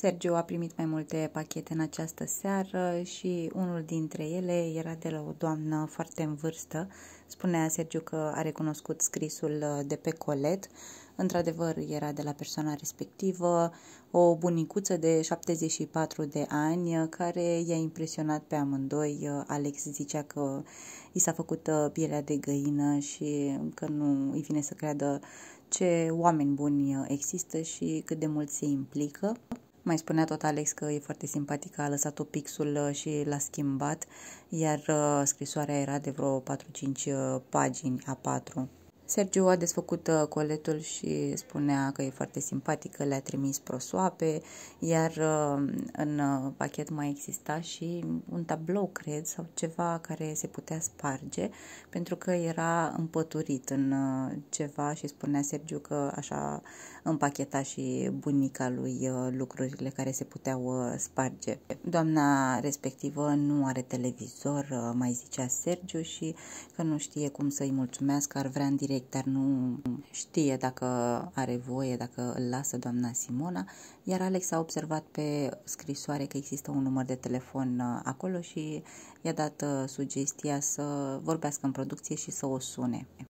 Sergio a primit mai multe pachete în această seară și unul dintre ele era de la o doamnă foarte în vârstă. Spunea Sergio că a recunoscut scrisul uh, de pe colet. Într-adevăr, era de la persoana respectivă, o bunicuță de 74 de ani uh, care i-a impresionat pe amândoi. Uh, Alex zicea că i s-a făcut pielea de găină și că nu îi vine să creadă ce oameni buni există și cât de mult se implică. Mai spunea tot Alex că e foarte simpatică, a lăsat-o pixul uh, și l-a schimbat, iar uh, scrisoarea era de vreo 4-5 uh, pagini a 4. Sergiu a desfăcut uh, coletul și spunea că e foarte simpatică, le-a trimis prosoape, iar uh, în uh, pachet mai exista și un tablou, cred, sau ceva care se putea sparge, pentru că era împăturit în ceva și spunea Sergiu că așa împacheta și bunica lui lucrurile care se puteau sparge. Doamna respectivă nu are televizor, mai zicea Sergiu, și că nu știe cum să-i mulțumească, ar vrea în direct proiect, dar nu știe dacă are voie, dacă îl lasă doamna Simona, iar Alex a observat pe scrisoare că există un număr de telefon uh, acolo și i-a dat uh, sugestia să vorbească în producție și să o sune.